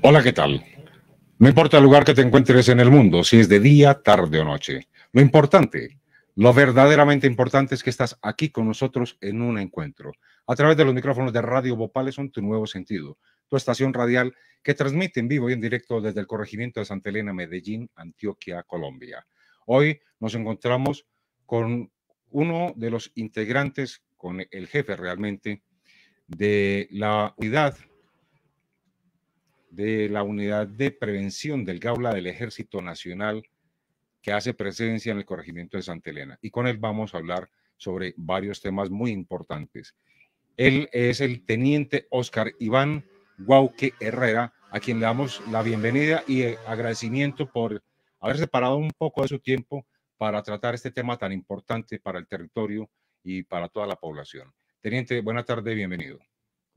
Hola, ¿qué tal? No importa el lugar que te encuentres en el mundo, si es de día, tarde o noche. Lo importante, lo verdaderamente importante es que estás aquí con nosotros en un encuentro. A través de los micrófonos de Radio Bopales son tu nuevo sentido, tu estación radial que transmite en vivo y en directo desde el corregimiento de Santa Elena, Medellín, Antioquia, Colombia. Hoy nos encontramos con uno de los integrantes, con el jefe realmente, de la unidad de la Unidad de Prevención del Gaula del Ejército Nacional que hace presencia en el corregimiento de Santa Elena. Y con él vamos a hablar sobre varios temas muy importantes. Él es el teniente Oscar Iván Guauque Herrera, a quien le damos la bienvenida y el agradecimiento por haberse parado un poco de su tiempo para tratar este tema tan importante para el territorio y para toda la población. Teniente, buena tarde, bienvenido.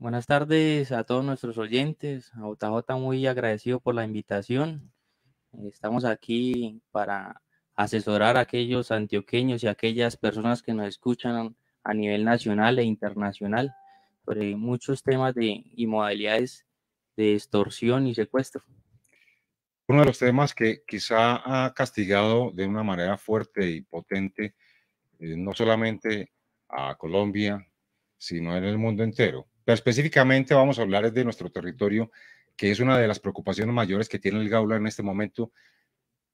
Buenas tardes a todos nuestros oyentes. A OTJ muy agradecido por la invitación. Estamos aquí para asesorar a aquellos antioqueños y a aquellas personas que nos escuchan a nivel nacional e internacional sobre muchos temas de, y modalidades de extorsión y secuestro. Uno de los temas que quizá ha castigado de una manera fuerte y potente eh, no solamente a Colombia, sino en el mundo entero, pero específicamente vamos a hablar de nuestro territorio, que es una de las preocupaciones mayores que tiene el Gaula en este momento,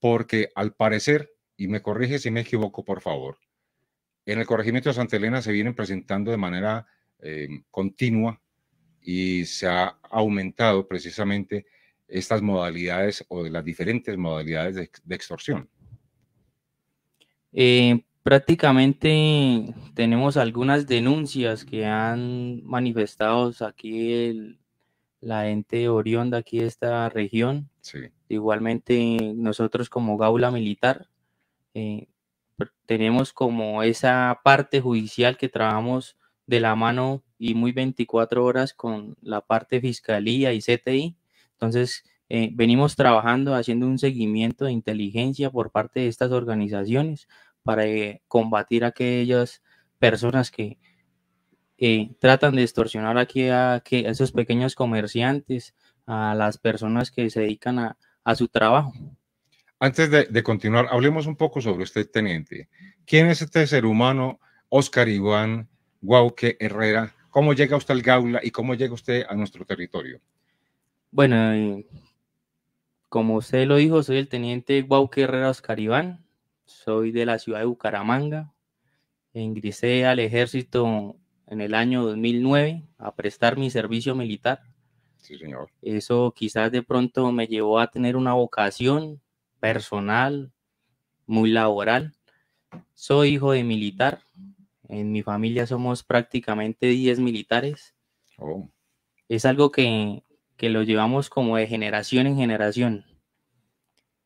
porque al parecer, y me corrige si me equivoco, por favor, en el corregimiento de Santa Elena se vienen presentando de manera eh, continua y se ha aumentado precisamente estas modalidades o las diferentes modalidades de, extorsión. Eh, prácticamente tenemos algunas denuncias que han manifestado aquí la gente orión de aquí de esta región. Igualmente nosotros como Gaula Militar eh, tenemos como esa parte judicial que trabajamos de la mano y muy 24 horas con la parte fiscalía y CTI. Entonces, eh, venimos trabajando, haciendo un seguimiento de inteligencia por parte de estas organizaciones para eh, combatir a aquellas personas que eh, tratan de extorsionar aquí a, que, a esos pequeños comerciantes, a las personas que se dedican a, su trabajo. Antes de, continuar, hablemos un poco sobre usted, teniente. ¿Quién es este ser humano, Oscar Iván Guauque Herrera? ¿Cómo llega usted al Gaula y cómo llega usted a nuestro territorio? Bueno, como usted lo dijo, soy el teniente Guauque Herrera Oscar Iván soy de la ciudad de Bucaramanga. Ingresé al ejército en el año 2009 a prestar mi servicio militar. Sí, señor. Eso quizás de pronto me llevó a tener una vocación personal, muy laboral. Soy hijo de militar. En mi familia somos prácticamente 10 militares. Oh. Es algo que, que, lo llevamos como de generación en generación.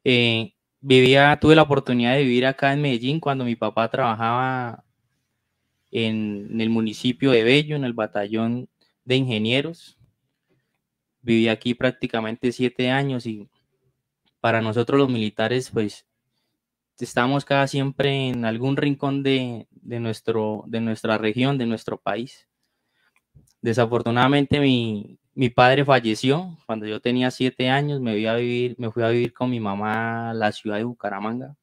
Eh, vivía, tuve la oportunidad de vivir acá en Medellín cuando mi papá trabajaba en, el municipio de Bello, en el batallón de ingenieros. Viví aquí prácticamente siete años y para nosotros los militares, pues estamos cada siempre en algún rincón de, nuestro, de nuestra región, de nuestro país. Desafortunadamente mi mi padre falleció cuando yo tenía siete años, me, fui a vivir, me fui a vivir con mi mamá a la ciudad de Bucaramanga.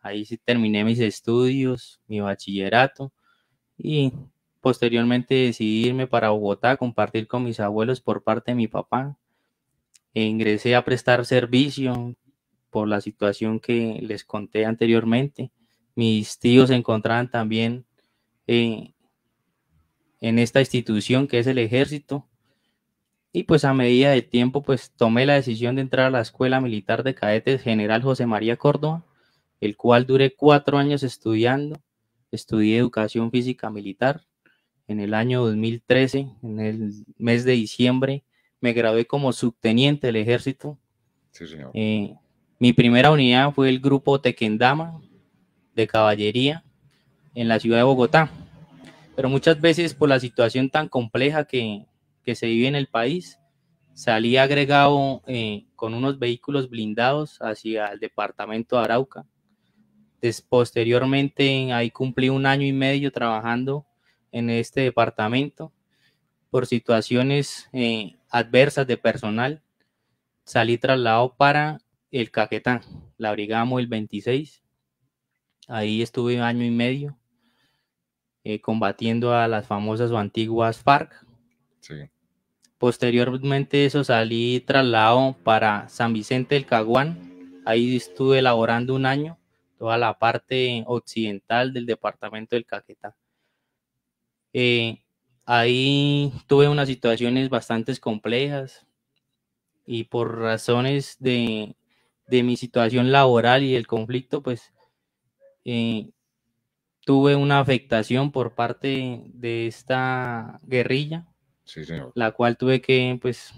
Ahí sí terminé mis estudios, mi bachillerato y posteriormente decidí irme para Bogotá a compartir con mis abuelos por parte de mi papá. E ingresé a prestar servicio por la situación que les conté anteriormente. Mis tíos se encontraban también eh, en esta institución que es el ejército y pues a medida de tiempo, pues tomé la decisión de entrar a la Escuela Militar de Cadetes General José María Córdoba, el cual duré cuatro años estudiando. Estudié educación física militar. En el año 2013, en el mes de diciembre, me gradué como subteniente del ejército. Sí, señor. Eh, mi primera unidad fue el grupo Tequendama de caballería en la ciudad de Bogotá. Pero muchas veces por la situación tan compleja que, que se vive en el país, salí agregado eh, con unos vehículos blindados hacia el departamento de Arauca. posteriormente, ahí cumplí un año y medio trabajando en este departamento por situaciones eh, adversas de personal. Salí trasladado para el Caquetán, la Brigada el 26. Ahí estuve un año y medio eh, combatiendo a las famosas o antiguas FARC, Posteriormente eso salí traslado para San Vicente del Caguán. Ahí estuve laborando un año toda la parte occidental del departamento del Caquetá. Eh, ahí tuve unas situaciones bastante complejas y por razones de, mi situación laboral y el conflicto, pues eh, tuve una afectación por parte de esta guerrilla la cual tuve que, pues,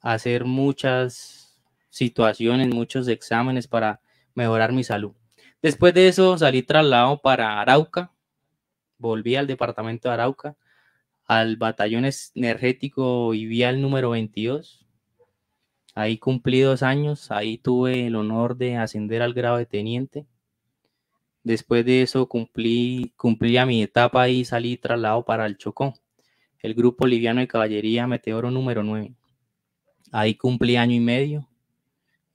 hacer muchas situaciones, muchos exámenes para mejorar mi salud. Después de eso salí traslado para Arauca, volví al departamento de Arauca, al batallón energético y vial número 22. Ahí cumplí dos años, ahí tuve el honor de ascender al grado de teniente. Después de eso cumplí, cumplí a mi etapa y salí traslado para el Chocó el Grupo Liviano de Caballería Meteoro número 9. Ahí cumplí año y medio.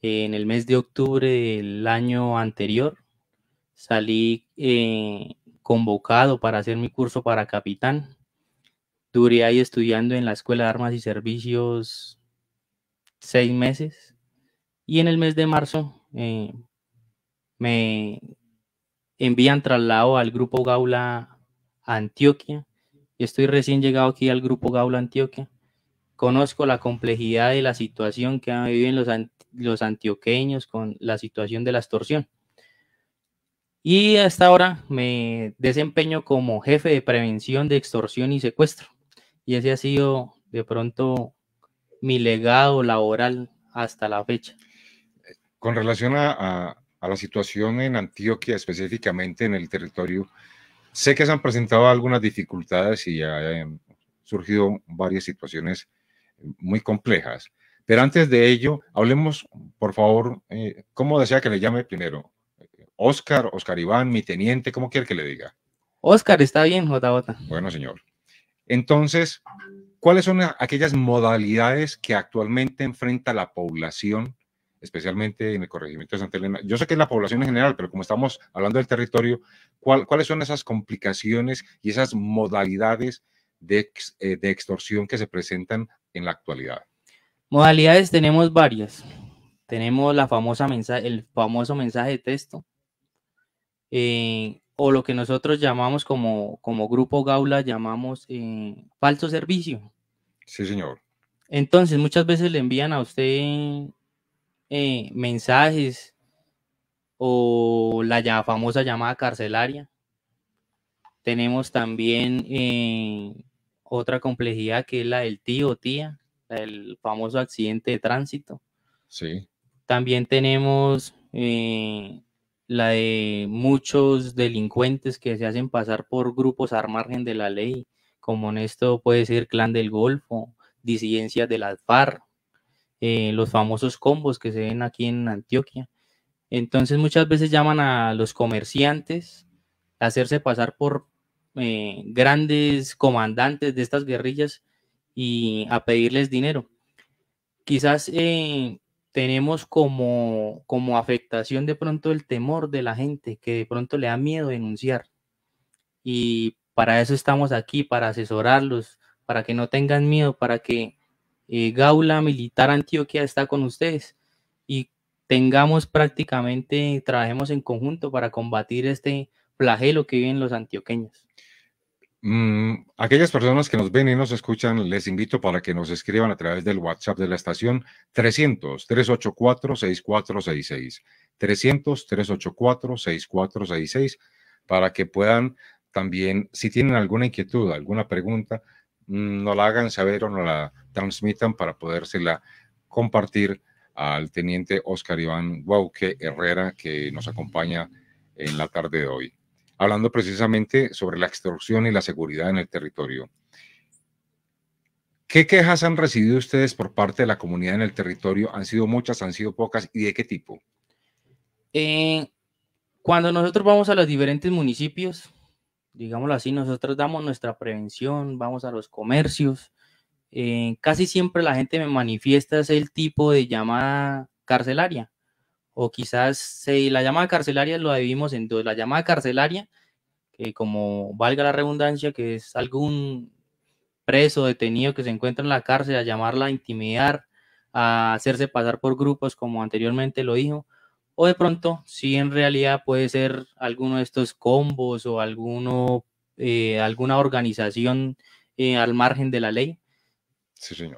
En el mes de octubre del año anterior salí eh, convocado para hacer mi curso para capitán. Duré ahí estudiando en la Escuela de Armas y Servicios seis meses. Y en el mes de marzo eh, me envían traslado al Grupo Gaula Antioquia estoy recién llegado aquí al Grupo Gaula Antioquia. Conozco la complejidad de la situación que viven los, los antioqueños con la situación de la extorsión. Y hasta ahora me desempeño como jefe de prevención de extorsión y secuestro. Y ese ha sido de pronto mi legado laboral hasta la fecha. Con relación a la situación en Antioquia, específicamente en el territorio Sé que se han presentado algunas dificultades y han surgido varias situaciones eh, muy complejas. Pero antes de ello, hablemos, por favor, eh, ¿cómo desea que le llame primero? Oscar, Oscar Iván, mi teniente, ¿cómo quiere que le diga? Oscar, está bien, JJ. Bueno, señor. Entonces, ¿cuáles son aquellas modalidades que actualmente enfrenta la población especialmente en el corregimiento de Santa Elena. Yo sé que es la población en general, pero como estamos hablando del territorio, ¿cuáles son esas complicaciones y esas modalidades eh, de, extorsión que se presentan en la actualidad? Modalidades tenemos varias. Tenemos la famosa el famoso mensaje de texto, eh, o lo que nosotros llamamos como, grupo Gaula, llamamos eh, falso servicio. Sí, señor. Entonces, muchas veces le envían a usted eh, mensajes o la ya famosa llamada carcelaria. Tenemos también eh, otra complejidad que es la del tío o tía, el famoso accidente de tránsito. También tenemos eh, la de muchos delincuentes que se hacen pasar por grupos al margen de la ley, como en esto puede ser Clan del Golfo, disidencias de las eh, los famosos combos que se ven aquí en Antioquia. Entonces muchas veces llaman a los comerciantes a hacerse pasar por eh, grandes comandantes de estas guerrillas y a pedirles dinero. Quizás eh, tenemos como, como afectación de pronto el temor de la gente, que de pronto le da miedo denunciar. Y para eso estamos aquí, para asesorarlos, para que no tengan miedo, para que eh, Gaula Militar Antioquia está con ustedes y tengamos prácticamente, trabajemos en conjunto para combatir este flagelo que viven los antioqueños. Mm, aquellas personas que nos ven y nos escuchan, les invito para que nos escriban a través del WhatsApp de la estación 300-384-6466. 300-384-6466 para que puedan también, si tienen alguna inquietud, alguna pregunta, no la hagan saber o no la transmitan para podérsela compartir al teniente Oscar Iván Guauque Herrera que nos acompaña en la tarde de hoy, hablando precisamente sobre la extorsión y la seguridad en el territorio. ¿Qué quejas han recibido ustedes por parte de la comunidad en el territorio? ¿Han sido muchas, han sido pocas y de qué tipo? Eh, cuando nosotros vamos a los diferentes municipios, digámoslo así, nosotros damos nuestra prevención, vamos a los comercios. Eh, casi siempre la gente me manifiesta es el tipo de llamada carcelaria. O quizás si la llamada carcelaria lo vivimos en dos. La llamada carcelaria, que como valga la redundancia, que es algún preso, detenido que se encuentra en la cárcel, a llamarla a intimidar, a hacerse pasar por grupos, como anteriormente lo dijo, o de pronto, si en realidad puede ser alguno de estos combos o alguno, eh, alguna organización eh, al margen de la ley.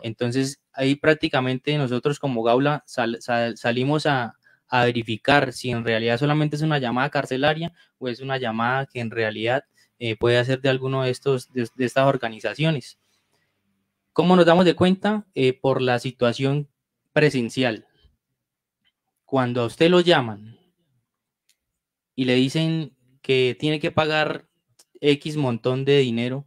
Entonces, ahí prácticamente nosotros como Gaula salimos a, verificar si en realidad solamente es una llamada carcelaria o es una llamada que en realidad eh, puede ser de alguno de estos estas organizaciones. ¿Cómo nos damos de cuenta? por la situación presencial cuando a usted lo llaman y le dicen que tiene que pagar X montón de dinero,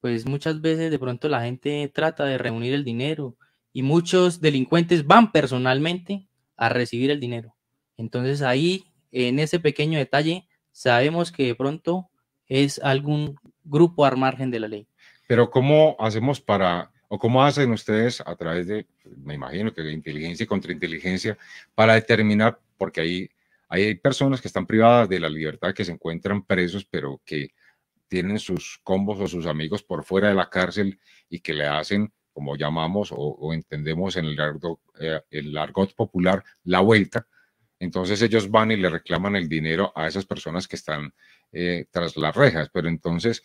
pues muchas veces de pronto la gente trata de reunir el dinero y muchos delincuentes van personalmente a recibir el dinero. Entonces ahí, en ese pequeño detalle, sabemos que de pronto es algún grupo al margen de la ley. Pero ¿cómo hacemos para ¿O cómo hacen ustedes a través de, me imagino que de inteligencia y contrainteligencia, para determinar, porque ahí hay personas que están privadas de la libertad, que se encuentran presos, pero que tienen sus combos o sus amigos por fuera de la cárcel y que le hacen, como llamamos o, entendemos en el, argot, eh, el argot popular, la vuelta. Entonces ellos van y le reclaman el dinero a esas personas que están eh, tras las rejas. Pero entonces,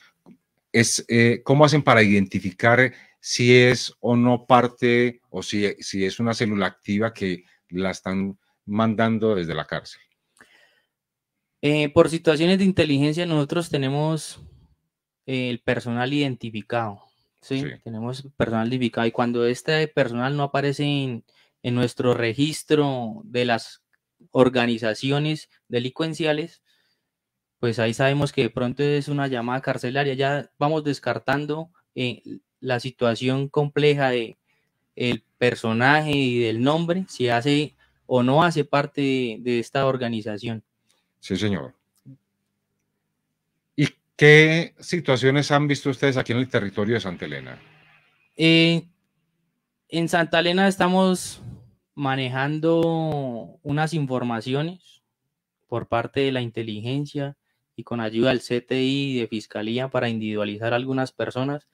es, eh, ¿cómo hacen para identificar si es o no parte o si, si es una célula activa que la están mandando desde la cárcel. Eh, por situaciones de inteligencia nosotros tenemos el personal identificado. ¿sí? Tenemos personal identificado y cuando este personal no aparece en, nuestro registro de las organizaciones delincuenciales, pues ahí sabemos que de pronto es una llamada carcelaria. Ya vamos descartando eh, la situación compleja de el personaje y del nombre, si hace o no hace parte de, esta organización. Sí, señor. ¿Y qué situaciones han visto ustedes aquí en el territorio de Santa Elena? Eh, en Santa Elena estamos manejando unas informaciones por parte de la inteligencia y con ayuda del CTI y de Fiscalía para individualizar algunas personas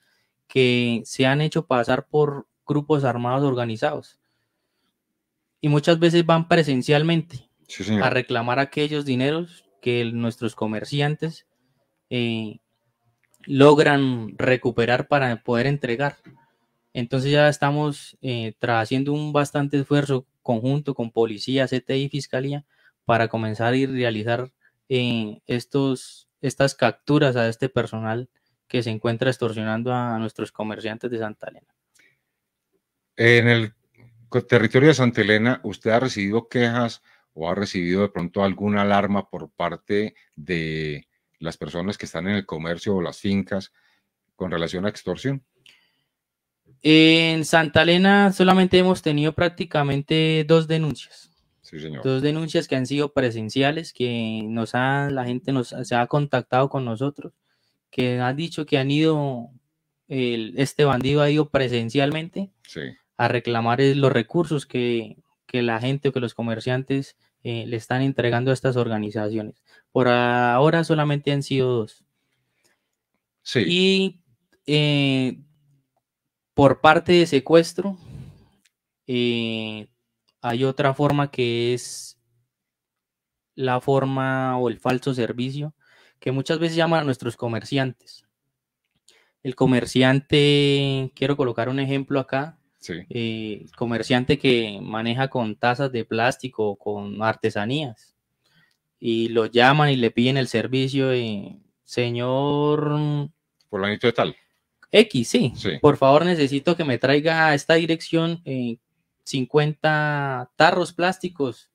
que se han hecho pasar por grupos armados organizados. Y muchas veces van presencialmente a reclamar aquellos dineros que nuestros comerciantes eh, logran recuperar para poder entregar. Entonces ya estamos eh, haciendo un bastante esfuerzo conjunto con policía, CTI, fiscalía, para comenzar y realizar eh, estos, estas capturas a este personal que se encuentra extorsionando a nuestros comerciantes de Santa Elena. En el territorio de Santa Elena, ¿usted ha recibido quejas o ha recibido de pronto alguna alarma por parte de las personas que están en el comercio o las fincas con relación a extorsión? En Santa Elena solamente hemos tenido prácticamente dos denuncias. Sí, señor. Dos denuncias que han sido presenciales, que nos ha, la gente nos, se ha contactado con nosotros que han dicho que han ido, este bandido ha ido presencialmente a reclamar eh, los recursos que, la gente o que los comerciantes eh, le están entregando a estas organizaciones. Por ahora solamente han sido dos. Sí. Y eh, por parte de secuestro, hay otra forma que es la forma o el falso servicio que muchas veces llaman a nuestros comerciantes. El comerciante, quiero colocar un ejemplo acá, sí. Eh, comerciante que maneja con tazas de plástico, con artesanías, y lo llaman y le piden el servicio, por señor... anito de tal. X, sí. Por favor, necesito que me traiga a esta dirección 50 eh, tarros plásticos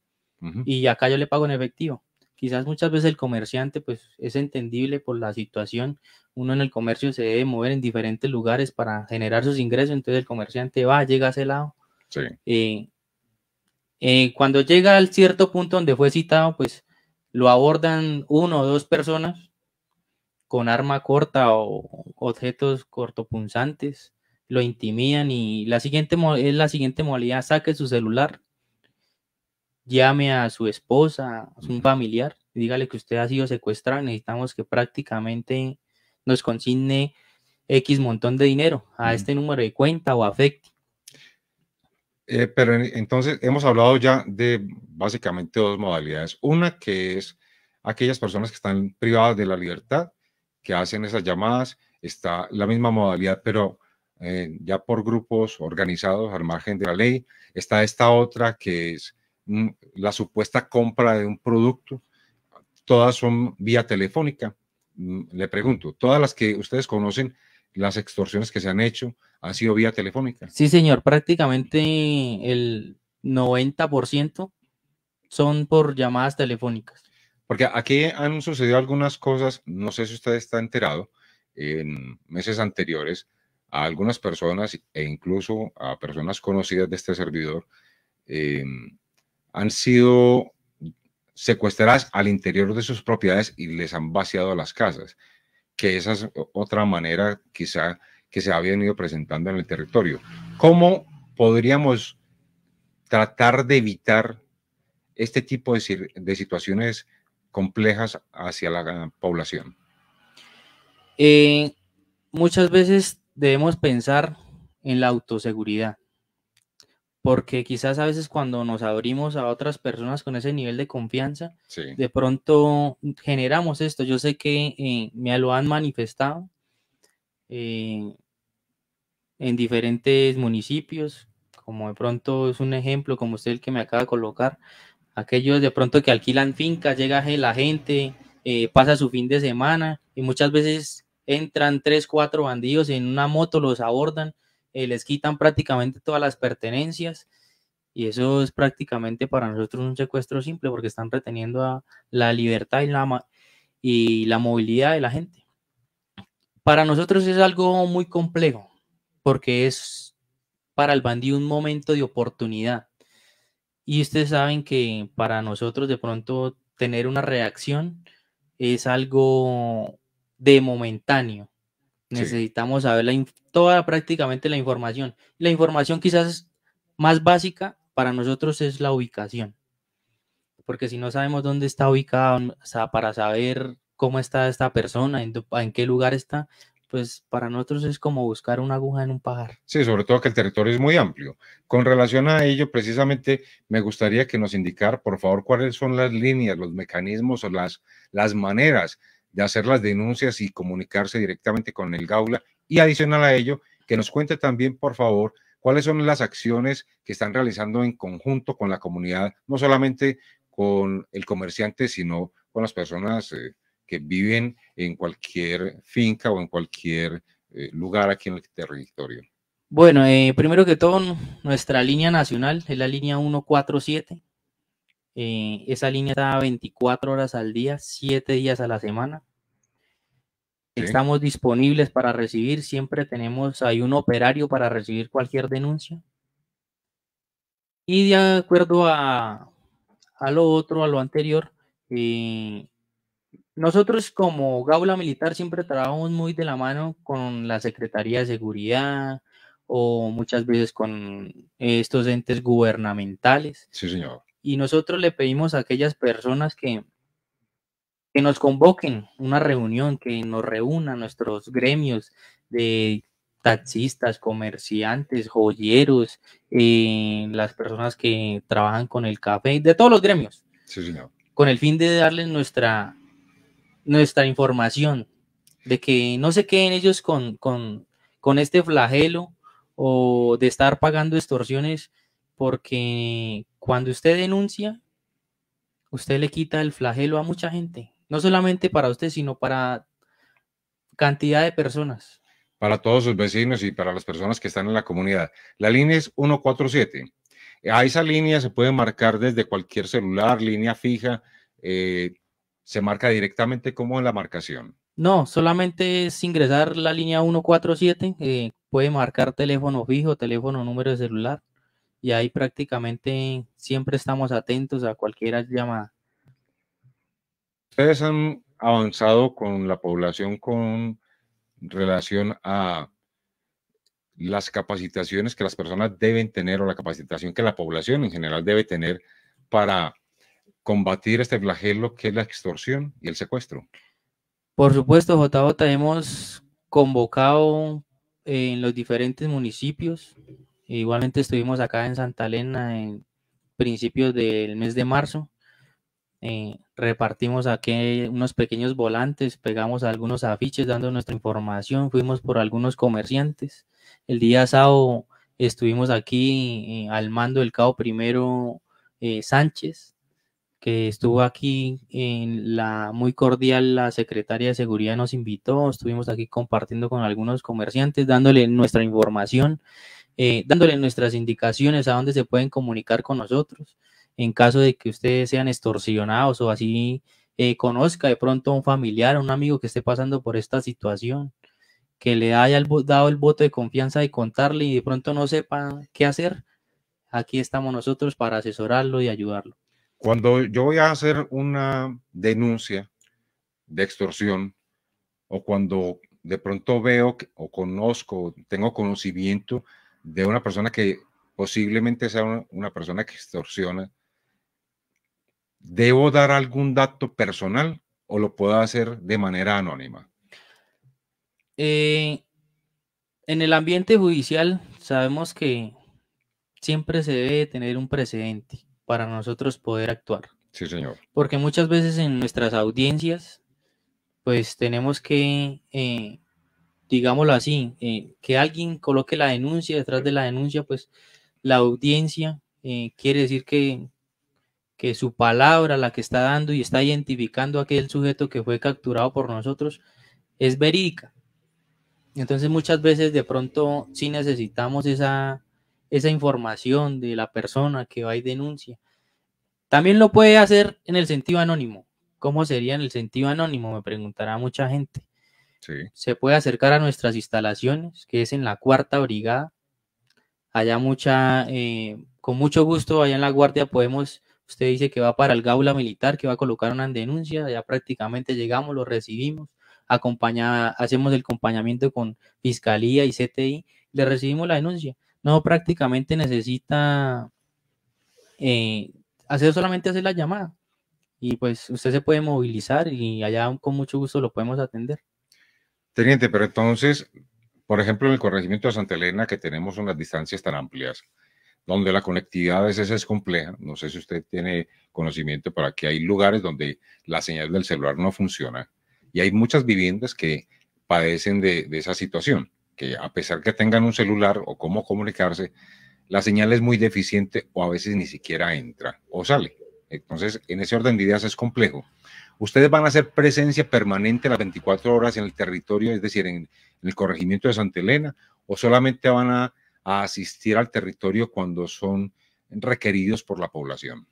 y acá yo le pago en efectivo. Quizás muchas veces el comerciante, pues es entendible por la situación, uno en el comercio se debe mover en diferentes lugares para generar sus ingresos, entonces el comerciante va, llega a ese lado. Sí. Eh, eh, cuando llega al cierto punto donde fue citado, pues lo abordan uno o dos personas con arma corta o objetos cortopunzantes, lo intimidan y la siguiente es la siguiente modalidad, saque su celular llame a su esposa, a un familiar, y dígale que usted ha sido secuestrado, necesitamos que prácticamente nos consigne X montón de dinero a este número de cuenta o afecte. Eh, pero entonces hemos hablado ya de básicamente dos modalidades. Una que es aquellas personas que están privadas de la libertad, que hacen esas llamadas, está la misma modalidad, pero eh, ya por grupos organizados al margen de la ley. Está esta otra que es la supuesta compra de un producto, todas son vía telefónica. Mm, le pregunto, todas las que ustedes conocen, las extorsiones que se han hecho, han sido vía telefónica. Sí, señor, prácticamente el 90% son por llamadas telefónicas. Porque aquí han sucedido algunas cosas, no sé si usted está enterado, en meses anteriores, a algunas personas e incluso a personas conocidas de este servidor, em, han sido secuestradas al interior de sus propiedades y les han vaciado las casas, que esa es otra manera quizá que se ha venido presentando en el territorio. ¿Cómo podríamos tratar de evitar este tipo de, situaciones complejas hacia la población? Eh, muchas veces debemos pensar en la autoseguridad porque quizás a veces cuando nos abrimos a otras personas con ese nivel de confianza, de pronto generamos esto. Yo sé que eh, me lo han manifestado eh, en diferentes municipios, como de pronto es un ejemplo, como usted el que me acaba de colocar, aquellos de pronto que alquilan fincas, llega la gente, eh, pasa su fin de semana y muchas veces entran tres, cuatro bandidos en una moto, los abordan eh, les quitan prácticamente todas las pertenencias y eso es prácticamente para nosotros un secuestro simple porque están reteniendo la libertad y la, y la movilidad de la gente. Para nosotros es algo muy complejo porque es para el bandido un momento de oportunidad. Y ustedes saben que para nosotros de pronto tener una reacción es algo de momentáneo. Necesitamos saber toda prácticamente la información. La información quizás más básica para nosotros es la ubicación. Porque si no sabemos dónde está ubicada, para saber cómo está esta persona, en, qué lugar está, pues para nosotros es como buscar una aguja en un pajar. Sí, sobre todo que el territorio es muy amplio. Con relación a ello, precisamente me gustaría que nos indicar, por favor, cuáles son las líneas, los mecanismos o las, las maneras de hacer las denuncias y comunicarse directamente con el Gaula. Y adicional a ello, que nos cuente también, por favor, cuáles son las acciones que están realizando en conjunto con la comunidad, no solamente con el comerciante, sino con las personas eh, que viven en cualquier finca o en cualquier eh, lugar aquí en el territorio. Bueno, eh, primero que todo, nuestra línea nacional es la línea 147. Eh, esa línea está 24 horas al día, 7 días a la semana. Estamos disponibles para recibir, siempre tenemos, hay un operario para recibir cualquier denuncia. Y de acuerdo a, lo otro, a lo anterior, eh, nosotros como Gaula Militar siempre trabajamos muy de la mano con la Secretaría de Seguridad o muchas veces con estos entes gubernamentales. Sí, señor y nosotros le pedimos a aquellas personas que, que nos convoquen una reunión, que nos reúnan nuestros gremios de taxistas, comerciantes, joyeros, eh, las personas que trabajan con el café, de todos los gremios. Sí, señor. Con el fin de darles nuestra, nuestra información, de que no se queden ellos con, con este flagelo o de estar pagando extorsiones porque cuando usted denuncia, usted le quita el flagelo a mucha gente. No solamente para usted, sino para cantidad de personas. Para todos sus vecinos y para las personas que están en la comunidad. La línea es 147. A esa línea se puede marcar desde cualquier celular, línea fija. Eh, se marca directamente como en la marcación. No, solamente es ingresar la línea 147. Eh, puede marcar teléfono fijo, teléfono, número de celular y ahí prácticamente siempre estamos atentos a cualquier llamada. Ustedes han avanzado con la población con relación a las capacitaciones que las personas deben tener o la capacitación que la población en general debe tener para combatir este flagelo que es la extorsión y el secuestro. Por supuesto, JJ, hemos convocado en los diferentes municipios Igualmente estuvimos acá en Santa Elena en principios del mes de marzo. Eh, repartimos aquí unos pequeños volantes, pegamos algunos afiches dando nuestra información, fuimos por algunos comerciantes. El día sábado estuvimos aquí eh, al mando del cabo primero eh, Sánchez, que estuvo aquí en la muy cordial, la secretaria de seguridad nos invitó, estuvimos aquí compartiendo con algunos comerciantes, dándole nuestra información eh, dándole nuestras indicaciones a dónde se pueden comunicar con nosotros en caso de que ustedes sean extorsionados o así eh, conozca de pronto a un familiar, a un amigo que esté pasando por esta situación, que le haya dado el voto de confianza y contarle y de pronto no sepa qué hacer, aquí estamos nosotros para asesorarlo y ayudarlo. Cuando yo voy a hacer una denuncia de extorsión o cuando de pronto veo o conozco, tengo conocimiento de una persona que posiblemente sea una, persona que extorsiona, ¿debo dar algún dato personal o lo puedo hacer de manera anónima? Eh, en el ambiente judicial sabemos que siempre se debe tener un precedente para nosotros poder actuar. Sí, señor. Porque muchas veces en nuestras audiencias, pues tenemos que eh, digámoslo así, eh, que alguien coloque la denuncia, detrás de la denuncia, pues la audiencia eh, quiere decir que, su palabra, la que está dando y está identificando a aquel sujeto que fue capturado por nosotros, es verídica. Entonces muchas veces de pronto sí necesitamos esa, esa información de la persona que va y denuncia. También lo puede hacer en el sentido anónimo. ¿Cómo sería en el sentido anónimo? Me preguntará mucha gente se puede acercar a nuestras instalaciones, que es en la cuarta brigada. Allá mucha, eh, con mucho gusto, allá en la guardia podemos, usted dice que va para el gaula militar, que va a colocar una denuncia, ya prácticamente llegamos, lo recibimos, acompaña, hacemos el acompañamiento con fiscalía y CTI, le recibimos la denuncia. No prácticamente necesita eh, hacer solamente hacer la llamada y pues usted se puede movilizar y allá con mucho gusto lo podemos atender. Teniente, pero entonces, por ejemplo, en el corregimiento de Santa Elena, que tenemos unas distancias tan amplias, donde la conectividad a veces es compleja, no sé si usted tiene conocimiento, para que hay lugares donde la señal del celular no funciona y hay muchas viviendas que padecen de, de esa situación, que a pesar que tengan un celular o cómo comunicarse, la señal es muy deficiente o a veces ni siquiera entra o sale. Entonces, en ese orden de ideas es complejo. Ustedes van a hacer presencia permanente las 24 horas en el territorio, es decir, en, el corregimiento de Santa Elena, o solamente van a, asistir al territorio cuando son requeridos por la población.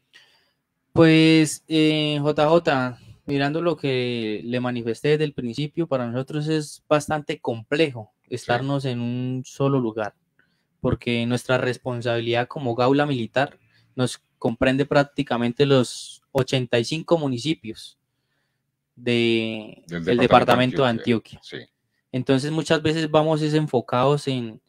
Pues, JJ, eh, mirando lo que le manifesté desde el principio, para nosotros es bastante complejo estarnos en un solo lugar, porque nuestra responsabilidad como gaula militar nos comprende prácticamente los 85 municipios de, del departamento, de Antioquia. Entonces muchas veces vamos enfocados en,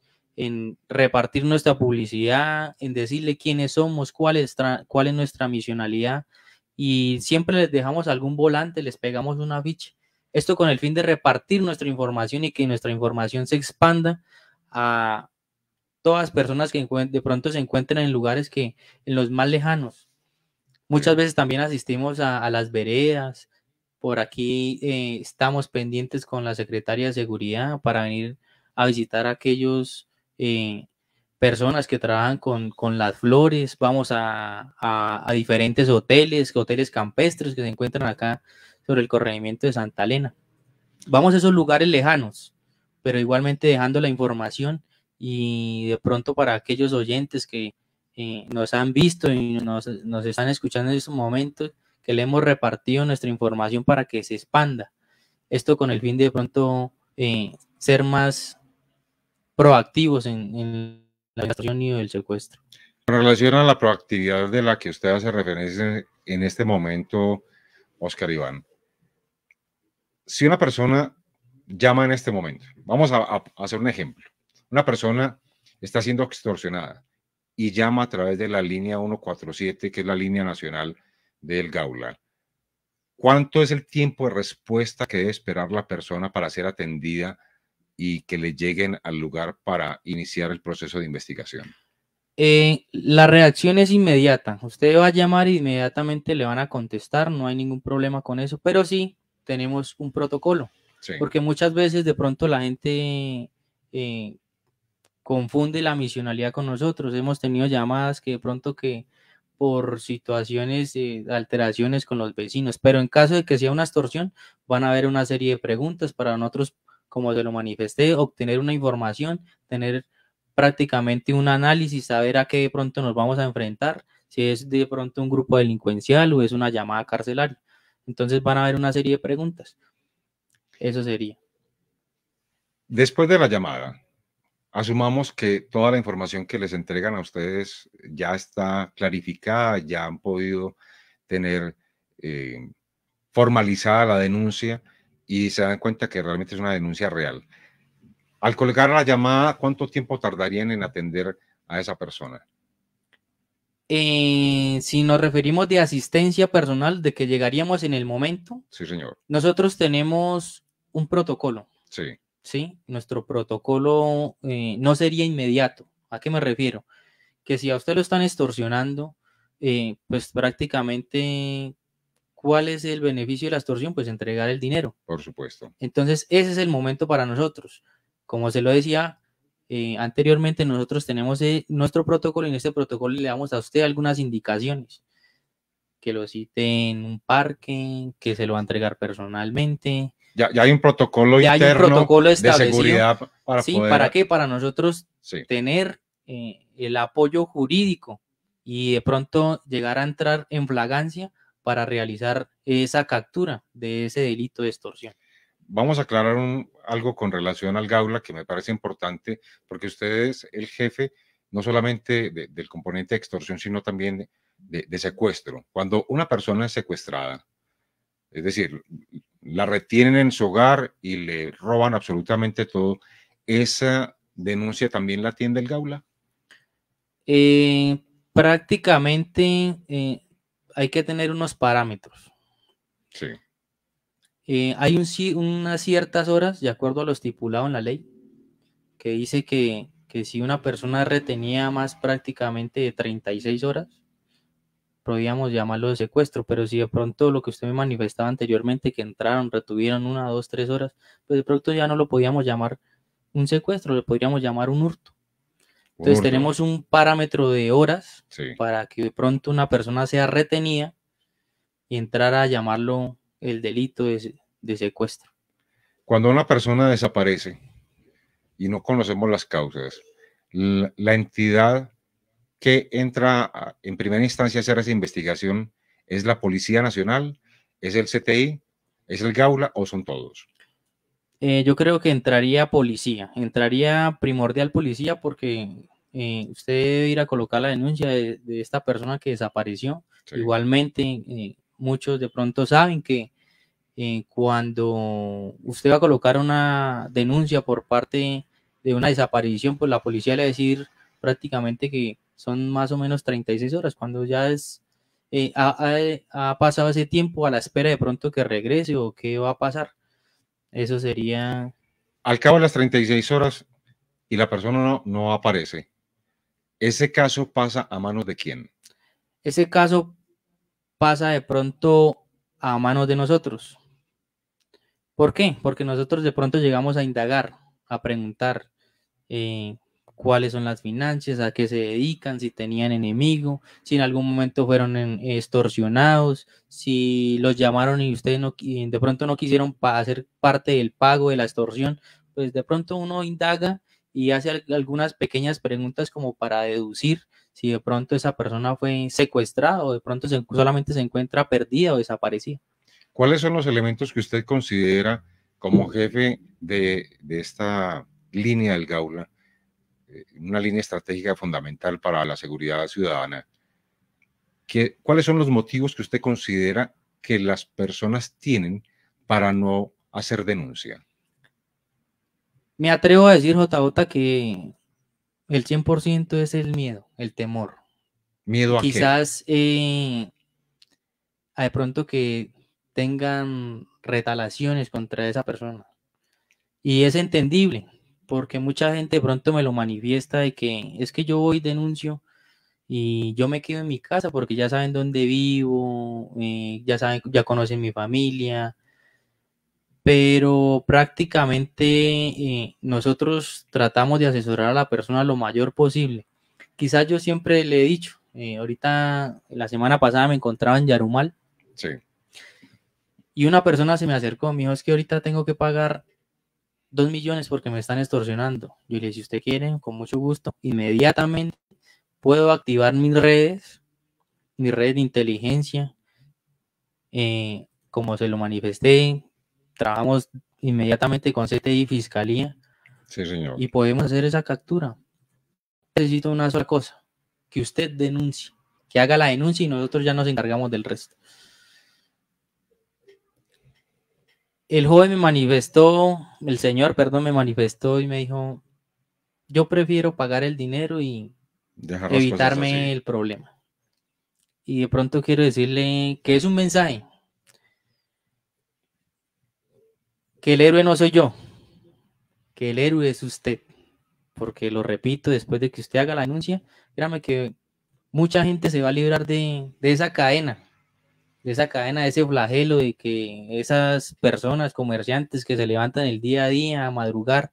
repartir nuestra publicidad, en decirle quiénes somos, cuál es, cuál es nuestra misionalidad y siempre les dejamos algún volante, les pegamos una ficha. Esto con el fin de repartir nuestra información y que nuestra información se expanda a todas las personas que de pronto se encuentren en lugares que en los más lejanos. Muchas veces también asistimos a las veredas, por aquí eh, estamos pendientes con la Secretaría de Seguridad para venir a visitar a aquellos eh, personas que trabajan con, las flores. Vamos a, diferentes hoteles, hoteles campestres que se encuentran acá sobre el corregimiento de Santa Elena. Vamos a esos lugares lejanos, pero igualmente dejando la información y de pronto para aquellos oyentes que eh, nos han visto y nos, nos están escuchando en estos momentos, que le hemos repartido nuestra información para que se expanda. Esto con el fin de pronto eh, ser más proactivos en, la gestión y el secuestro. En relación a la proactividad de la que usted hace referencia en este momento, Oscar Iván, si una persona llama en este momento, vamos a, a hacer un ejemplo, una persona está siendo extorsionada y llama a través de la línea 147, que es la línea nacional del Gaula. ¿Cuánto es el tiempo de respuesta que debe esperar la persona para ser atendida y que le lleguen al lugar para iniciar el proceso de investigación? Eh, la reacción es inmediata. Usted va a llamar inmediatamente le van a contestar, no hay ningún problema con eso, pero sí tenemos un protocolo. Porque muchas veces de pronto la gente eh, confunde la misionalidad con nosotros. Hemos tenido llamadas que de pronto que por situaciones de alteraciones con los vecinos. Pero en caso de que sea una extorsión, van a haber una serie de preguntas para nosotros, como se lo manifesté, obtener una información, tener prácticamente un análisis, saber a qué de pronto nos vamos a enfrentar, si es de pronto un grupo delincuencial o es una llamada carcelaria. Entonces van a haber una serie de preguntas. Eso sería. Después de la llamada, Asumamos que toda la información que les entregan a ustedes ya está clarificada, ya han podido tener eh, formalizada la denuncia y se dan cuenta que realmente es una denuncia real. Al colgar la llamada, ¿cuánto tiempo tardarían en atender a esa persona? Eh, si nos referimos de asistencia personal, de que llegaríamos en el momento. Sí, señor. Nosotros tenemos un protocolo. Sí. ¿sí? Nuestro protocolo eh, no sería inmediato. ¿A qué me refiero? Que si a usted lo están extorsionando, eh, pues prácticamente, ¿cuál es el beneficio de la extorsión? Pues entregar el dinero. Por supuesto. Entonces, ese es el momento para nosotros. Como se lo decía eh, anteriormente, nosotros tenemos nuestro protocolo y en este protocolo le damos a usted algunas indicaciones. Que lo cite en un parque, que se lo va a entregar personalmente, ya, ya hay un protocolo ya interno hay de seguridad para sí, ¿Para qué? Para nosotros tener eh, el apoyo jurídico y de pronto llegar a entrar en flagancia para realizar esa captura de ese delito de extorsión. Vamos a aclarar algo con relación al Gaula que me parece importante, porque usted es el jefe no solamente del componente de extorsión, sino también de, de, secuestro. Cuando una persona es secuestrada, es decir, la retienen en su hogar y le roban absolutamente todo. ¿Esa denuncia también la atiende el Gaula? Eh, prácticamente eh, hay que tener unos parámetros. Sí. Eh, hay un, unas ciertas horas, de acuerdo a lo estipulado en la ley, que dice que, que si una persona retenía más prácticamente de 36 horas, podríamos llamarlo de secuestro, pero si de pronto lo que usted me manifestaba anteriormente, que entraron, retuvieron una, dos, tres horas, pues de pronto ya no lo podíamos llamar un secuestro, le podríamos llamar un hurto. Entonces tenemos un parámetro de horas para que de pronto una persona sea retenida y entrara a llamarlo el delito de, secuestro. Cuando una persona desaparece y no conocemos las causas, la entidad que entra en primera instancia a hacer esa investigación es la Policía Nacional, es el CTI, es el Gaula o son todos? Eh, yo creo que entraría policía, entraría primordial policía porque eh, usted debe ir a colocar la denuncia de, esta persona que desapareció. Igualmente, eh, muchos de pronto saben que cuando usted va a colocar una denuncia por parte de una desaparición, pues la policía le va a decir prácticamente que son más o menos 36 horas, cuando ya es, eh, ha, pasado ese tiempo a la espera de pronto que regrese o qué va a pasar. Eso sería... Al cabo de las 36 horas y la persona no, no aparece, ¿ese caso pasa a manos de quién? Ese caso pasa de pronto a manos de nosotros. ¿Por qué? Porque nosotros de pronto llegamos a indagar, a preguntar, eh, cuáles son las finanzas, a qué se dedican, si tenían enemigo, si en algún momento fueron extorsionados, si los llamaron y ustedes de pronto no quisieron hacer parte del pago de la extorsión, pues de pronto uno indaga y hace algunas pequeñas preguntas como para deducir si de pronto esa persona fue secuestrada o de pronto solamente se encuentra perdida o desaparecida. ¿Cuáles son los elementos que usted considera como jefe de esta línea del Gaula? Eh, una línea estratégica fundamental para la seguridad ciudadana. ¿Cuáles son los motivos que usted considera que las personas tienen para no hacer denuncia? Me atrevo a decir, JJ, que el 100% es el miedo, el temor. ¿Miedo a Quizás eh, de pronto que tengan retalaciones contra esa persona. Y es entendible, porque mucha gente pronto me lo manifiesta de que es que yo voy, denuncio y yo me quedo en mi casa porque ya saben dónde vivo, eh, ya saben, ya conocen mi familia, pero prácticamente eh, nosotros tratamos de asesorar a la persona lo mayor posible. Quizás yo siempre le he dicho, eh, ahorita la semana pasada me encontraba en Yarumal. Sí. Y una persona se me acercó, me dijo, es que ahorita tengo que pagar dos millones porque me están extorsionando. Yo le dije, si usted quiere, con mucho gusto, inmediatamente puedo activar mis redes, mis redes de inteligencia, eh, como se lo manifesté, trabajamos inmediatamente con CTI y Fiscalía. Sí, señor. Y podemos hacer esa captura. Necesito una sola cosa, que usted denuncie, que haga la denuncia y nosotros ya nos encargamos del resto. el joven me manifestó, el señor, perdón, me manifestó y me dijo, yo prefiero pagar el dinero y evitarme el problema. Y de pronto quiero decirle que es un mensaje, que el héroe no soy yo, que el héroe es usted, porque lo repito, después de que usted haga la denuncia, créame que mucha gente se va a librar de esa cadena de esa cadena, de ese flagelo de que esas personas, comerciantes que se levantan el día a día a madrugar,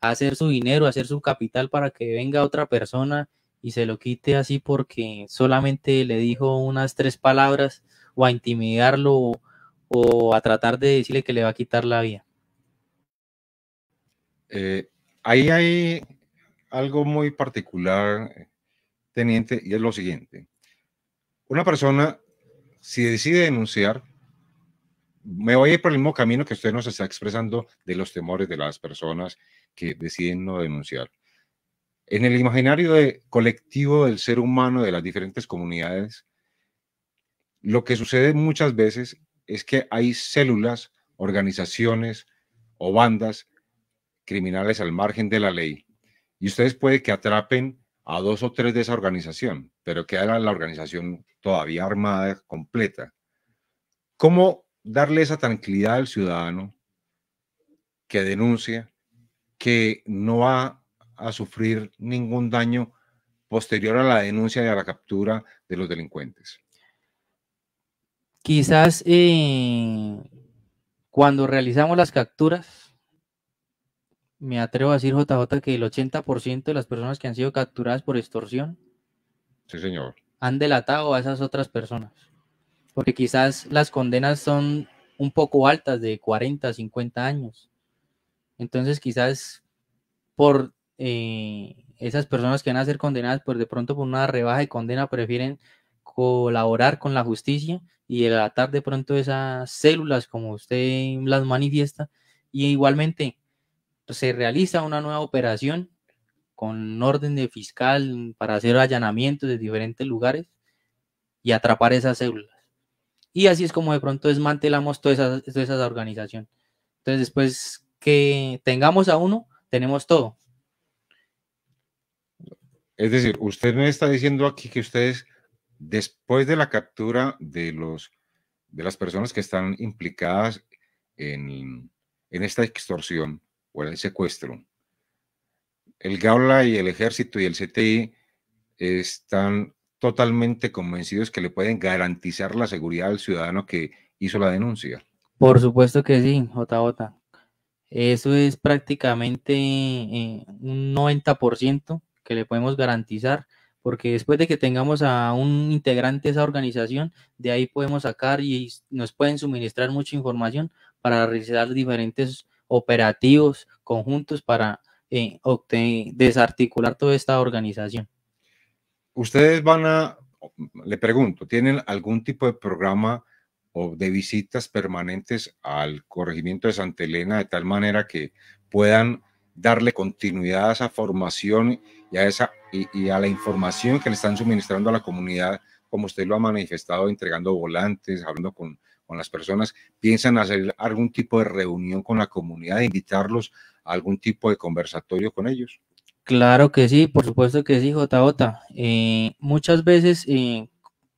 a hacer su dinero, a hacer su capital para que venga otra persona y se lo quite así porque solamente le dijo unas tres palabras o a intimidarlo o, a tratar de decirle que le va a quitar la vida. Eh, ahí hay algo muy particular, eh, teniente, y es lo siguiente. Una persona si decide denunciar, me voy por el mismo camino que usted nos está expresando de los temores de las personas que deciden no denunciar. En el imaginario colectivo del ser humano de las diferentes comunidades, lo que sucede muchas veces es que hay células, organizaciones o bandas criminales al margen de la ley. Y ustedes puede que atrapen a dos o tres de esa organización, pero era la organización todavía armada, completa. ¿Cómo darle esa tranquilidad al ciudadano que denuncia que no va a sufrir ningún daño posterior a la denuncia y a la captura de los delincuentes? Quizás eh, cuando realizamos las capturas, me atrevo a decir, JJ, que el 80% de las personas que han sido capturadas por extorsión señor. han delatado a esas otras personas. Porque quizás las condenas son un poco altas, de 40, 50 años. Entonces, quizás por eh, esas personas que van a ser condenadas, pues de pronto por una rebaja de condena prefieren colaborar con la justicia y delatar de pronto esas células como usted las manifiesta. Y igualmente, se realiza una nueva operación con orden de fiscal para hacer allanamientos de diferentes lugares y atrapar esas células. Y así es como de pronto desmantelamos toda esa, toda organización. Entonces, después que tengamos a uno, tenemos todo. Es decir, usted me está diciendo aquí que ustedes, después de la captura de, los, de las personas que están implicadas en esta extorsión, o el secuestro. El Gaula y el ejército y el CTI están totalmente convencidos que le pueden garantizar la seguridad al ciudadano que hizo la denuncia. Por supuesto que sí, JJ. Eso es prácticamente eh, un 90% que le podemos garantizar, porque después de que tengamos a un integrante de esa organización, de ahí podemos sacar y nos pueden suministrar mucha información para realizar diferentes operativos conjuntos para eh, desarticular toda esta organización. Ustedes van a, le pregunto, ¿tienen algún tipo de programa o de visitas permanentes al corregimiento de Santa Elena de tal manera que puedan darle continuidad a esa formación y esa, y a la información que le están suministrando a la comunidad, como usted lo ha manifestado, entregando volantes, hablando con con las personas, piensan hacer algún tipo de reunión con la comunidad, invitarlos a algún tipo de conversatorio con ellos. Claro que sí, por supuesto que sí, Jota eh, muchas veces eh,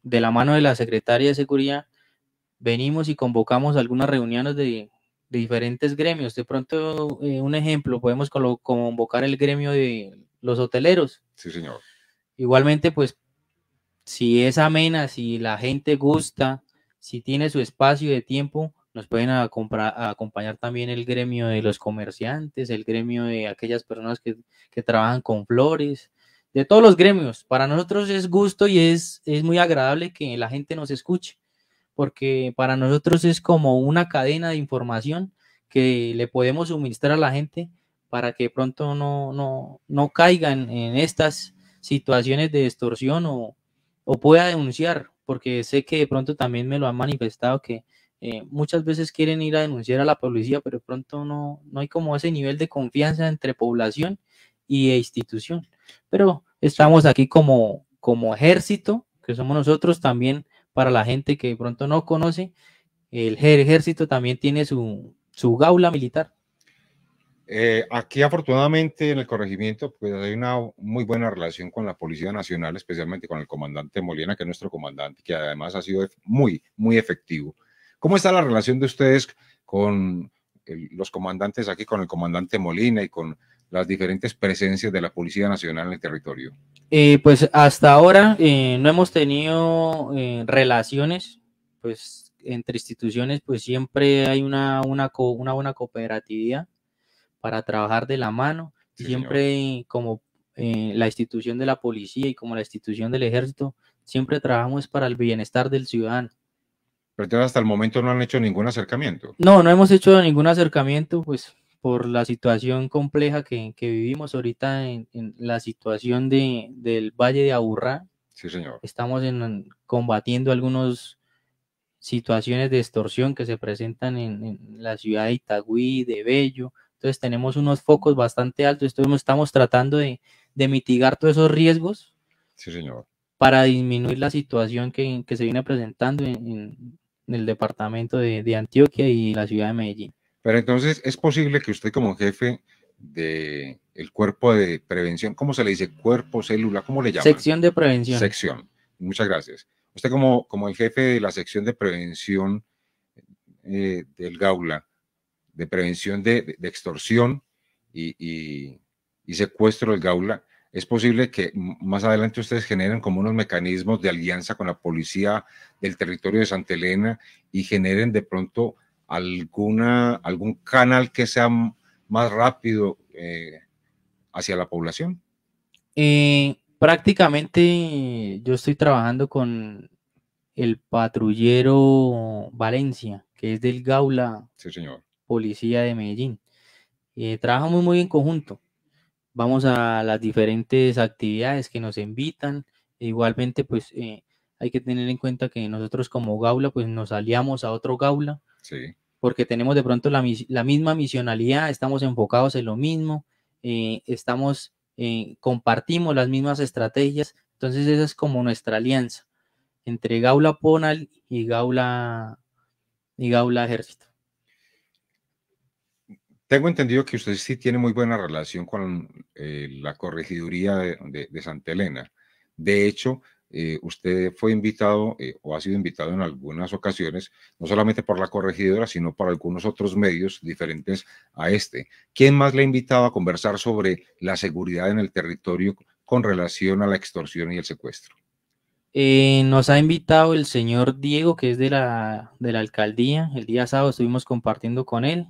de la mano de la Secretaria de Seguridad venimos y convocamos algunas reuniones de, diferentes gremios. De pronto, eh, un ejemplo, podemos convocar el gremio de los hoteleros. Sí, señor. Igualmente, pues, si es amena, si la gente gusta, si tiene su espacio de tiempo, nos pueden acompañar también el gremio de los comerciantes, el gremio de aquellas personas que, trabajan con flores, de todos los gremios. Para nosotros es gusto y es, es muy agradable que la gente nos escuche, porque para nosotros es como una cadena de información que le podemos suministrar a la gente para que pronto no, no, caigan en estas situaciones de extorsión o pueda denunciar porque sé que de pronto también me lo han manifestado que eh, muchas veces quieren ir a denunciar a la policía, pero de pronto no, no hay como ese nivel de confianza entre población y e institución. Pero estamos aquí como, como ejército, que somos nosotros también para la gente que de pronto no conoce, el ejército también tiene su gaula militar. Eh, aquí afortunadamente en el corregimiento pues hay una muy buena relación con la Policía Nacional, especialmente con el comandante Molina, que es nuestro comandante, que además ha sido muy, muy efectivo. ¿Cómo está la relación de ustedes con los comandantes aquí, con el comandante Molina y con las diferentes presencias de la Policía Nacional en el territorio? Eh, pues hasta ahora eh, no hemos tenido relaciones, pues entre instituciones pues siempre hay una, una, una buena cooperatividad para trabajar de la mano, siempre como eh, la institución de la policía y como la institución del ejército, siempre trabajamos para el bienestar del ciudadano. Pero hasta el momento no han hecho ningún acercamiento. No, no hemos hecho ningún acercamiento, pues por la situación compleja que, vivimos ahorita en, la situación del Valle de Aburrá. Sí, señor. Estamos en, combatiendo algunas situaciones de extorsión que se presentan en la ciudad de Itagüí, de Bello, entonces tenemos unos focos bastante altos, estamos tratando de, mitigar todos esos riesgos. Sí, señor. Para disminuir la situación que, se viene presentando en, el departamento de, Antioquia y la ciudad de Medellín. Pero entonces es posible que usted como jefe del cuerpo de prevención, ¿cómo se le dice? Cuerpo, célula, ¿cómo le llama? Sección de prevención. Sección. Muchas gracias. Usted como, como el jefe de la sección de prevención eh, del Gaula, de prevención de, extorsión y, secuestro del Gaula, es posible que más adelante ustedes generen como unos mecanismos de alianza con la policía del territorio de Santa Elena y generen de pronto alguna, algún canal que sea más rápido eh, hacia la población. Eh, prácticamente yo estoy trabajando con el patrullero Valencia, que es del Gaula. Sí, señor policía de Medellín. Eh, trabajamos muy en conjunto. Vamos a las diferentes actividades que nos invitan. E igualmente, pues eh, hay que tener en cuenta que nosotros como Gaula, pues nos aliamos a otro Gaula. Porque tenemos de pronto la, misma misionalidad, estamos enfocados en lo mismo, eh, estamos, compartimos las mismas estrategias. Entonces esa es como nuestra alianza entre Gaula Ponal y Gaula y Gaula Ejército. Tengo entendido que usted sí tiene muy buena relación con eh, la corregiduría de, Santa Elena. De hecho, eh, usted fue invitado eh, o ha sido invitado en algunas ocasiones, no solamente por la corregidora, sino por algunos otros medios diferentes a este. ¿Quién más le ha invitado a conversar sobre la seguridad en el territorio con relación a la extorsión y el secuestro? nos ha invitado el señor Diego, que es de la alcaldía. El día sábado estuvimos compartiendo con él.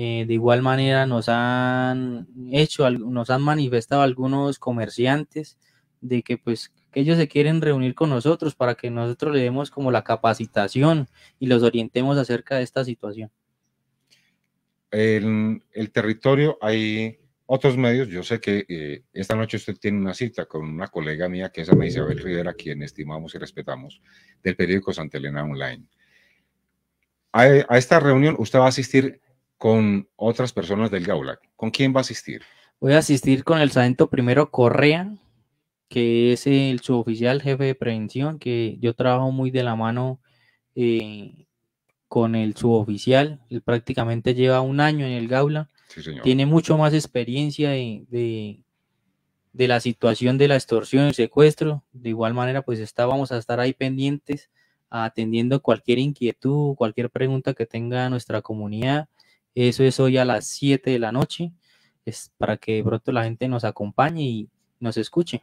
Eh, de igual manera nos han hecho, nos han manifestado algunos comerciantes de que pues que ellos se quieren reunir con nosotros para que nosotros le demos como la capacitación y los orientemos acerca de esta situación. En el territorio hay otros medios. Yo sé que eh, esta noche usted tiene una cita con una colega mía que es Ana Isabel Rivera, quien estimamos y respetamos, del periódico Santa Elena Online. A, a esta reunión usted va a asistir con otras personas del Gaula. ¿Con quién va a asistir? Voy a asistir con el sargento primero Correa, que es el suboficial jefe de prevención, que yo trabajo muy de la mano eh, con el suboficial. Él prácticamente lleva un año en el Gaula. Tiene mucho más experiencia de, de, la situación de la extorsión y secuestro. De igual manera, pues vamos a estar ahí pendientes, atendiendo cualquier inquietud, cualquier pregunta que tenga nuestra comunidad. Eso es hoy a las 7 de la noche. Es para que pronto la gente nos acompañe y nos escuche.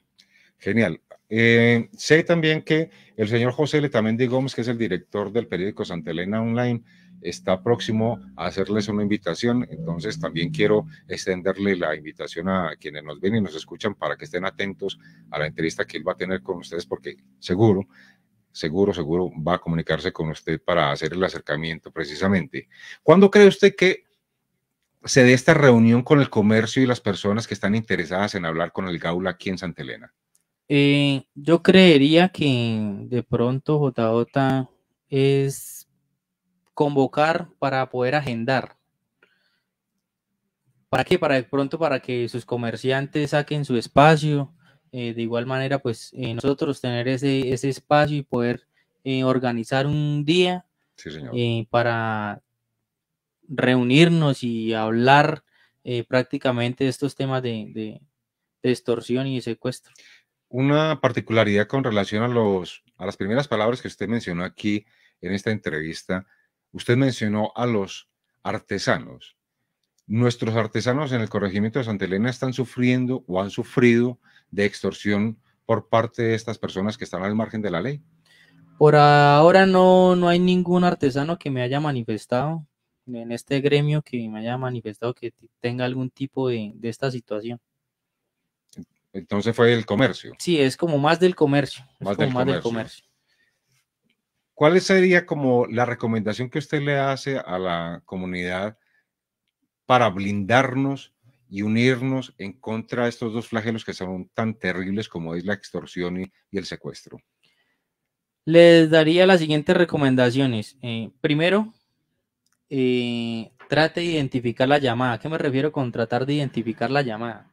Genial. Eh, sé también que el señor José Letamendi Gómez, que es el director del periódico Santa Elena Online, está próximo a hacerles una invitación. Entonces también quiero extenderle la invitación a quienes nos ven y nos escuchan para que estén atentos a la entrevista que él va a tener con ustedes, porque seguro, seguro, seguro va a comunicarse con usted para hacer el acercamiento precisamente. ¿Cuándo cree usted que se dé esta reunión con el comercio y las personas que están interesadas en hablar con el Gaula aquí en Santa Elena? Eh, yo creería que de pronto JJ es convocar para poder agendar. ¿Para qué? Para de pronto para que sus comerciantes saquen su espacio. Eh, de igual manera, pues eh, nosotros tener ese, espacio y poder organizar un día para reunirnos y hablar eh, prácticamente prácticamente estos temas de, extorsión y secuestro. Una particularidad con relación a, los, a las primeras palabras que usted mencionó aquí en esta entrevista, usted mencionó a los artesanos. Nuestros artesanos en el corregimiento de Santa Elena están sufriendo o han sufrido de extorsión por parte de estas personas que están al margen de la ley. Por ahora no, no hay ningún artesano que me haya manifestado, en este gremio que me haya manifestado que tenga algún tipo de, esta situación. Entonces fue el comercio. Sí, es como más del comercio. Más, del, más comercio. comercio. ¿Cuál sería como la recomendación que usted le hace a la comunidad para blindarnos y unirnos en contra de estos dos flagelos que son tan terribles como es la extorsión y, el secuestro? Les daría las siguientes recomendaciones. Eh, primero, eh, trate de identificar la llamada. ¿A qué me refiero con tratar de identificar la llamada?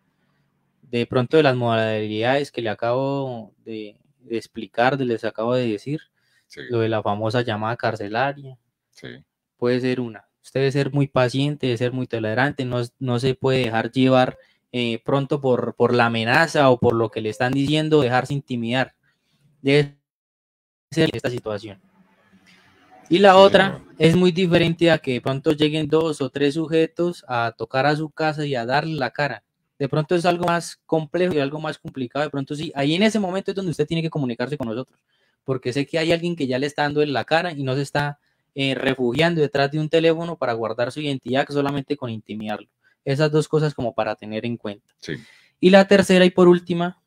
De pronto de las modalidades que le acabo de, explicar, les acabo de decir, lo de la famosa llamada carcelaria, puede ser una. Usted debe ser muy paciente, debe ser muy tolerante, no, se puede dejar llevar eh, pronto por, por la amenaza o por lo que le están diciendo, dejarse intimidar. Debe ser esta situación. Y la otra es muy diferente a que de pronto lleguen dos o tres sujetos a tocar a su casa y a darle la cara. De pronto es algo más complejo y algo más complicado. De pronto sí, ahí en ese momento es donde usted tiene que comunicarse con nosotros, porque sé que hay alguien que ya le está dando en la cara y no se está eh, refugiando detrás de un teléfono para guardar su identidad solamente con intimidarlo. Esas dos cosas como para tener en cuenta. Y la tercera y por última,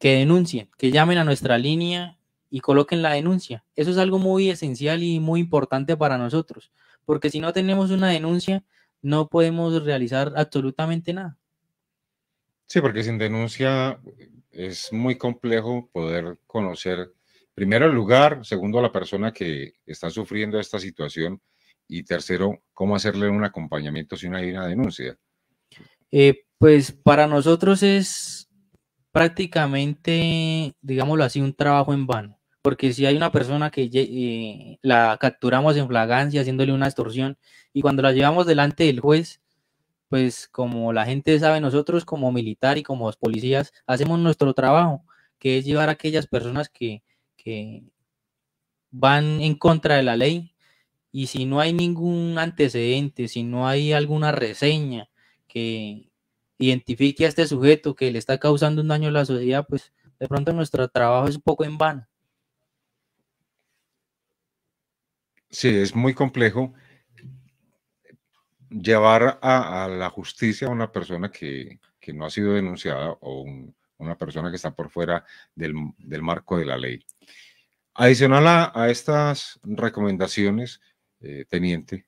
que denuncien, que llamen a nuestra línea y coloquen la denuncia. Eso es algo muy esencial y muy importante para nosotros, porque si no tenemos una denuncia, no podemos realizar absolutamente nada. Sí, porque sin denuncia es muy complejo poder conocer, primero, el lugar, segundo, la persona que está sufriendo esta situación y tercero, cómo hacerle un acompañamiento si no hay una denuncia. Eh, pues para nosotros es prácticamente, digámoslo así, un trabajo en vano porque si hay una persona que eh, la capturamos en flagancia haciéndole una extorsión y cuando la llevamos delante del juez, pues como la gente sabe, nosotros como militar y como policías hacemos nuestro trabajo, que es llevar a aquellas personas que van en contra de la ley y si no hay ningún antecedente, si no hay alguna reseña que identifique a este sujeto que le está causando un daño a la sociedad, pues de pronto nuestro trabajo es un poco en vano. Sí, es muy complejo llevar a, la justicia a una persona que, no ha sido denunciada o una persona que está por fuera del, marco de la ley. Adicional a, estas recomendaciones, eh, teniente,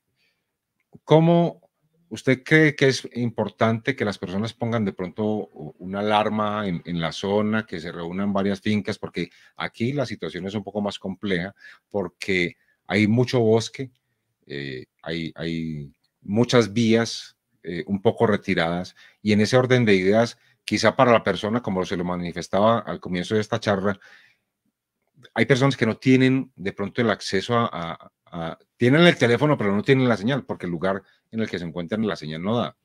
¿cómo usted cree que es importante que las personas pongan de pronto una alarma en, en, la zona, que se reúnan varias fincas? Porque aquí la situación es un poco más compleja porque hay mucho bosque, eh, hay, muchas vías eh, un poco retiradas y en ese orden de ideas, quizá para la persona, como se lo manifestaba al comienzo de esta charla, hay personas que no tienen de pronto el acceso a, a, tienen el teléfono pero no tienen la señal porque el lugar en el que se encuentran la señal no da.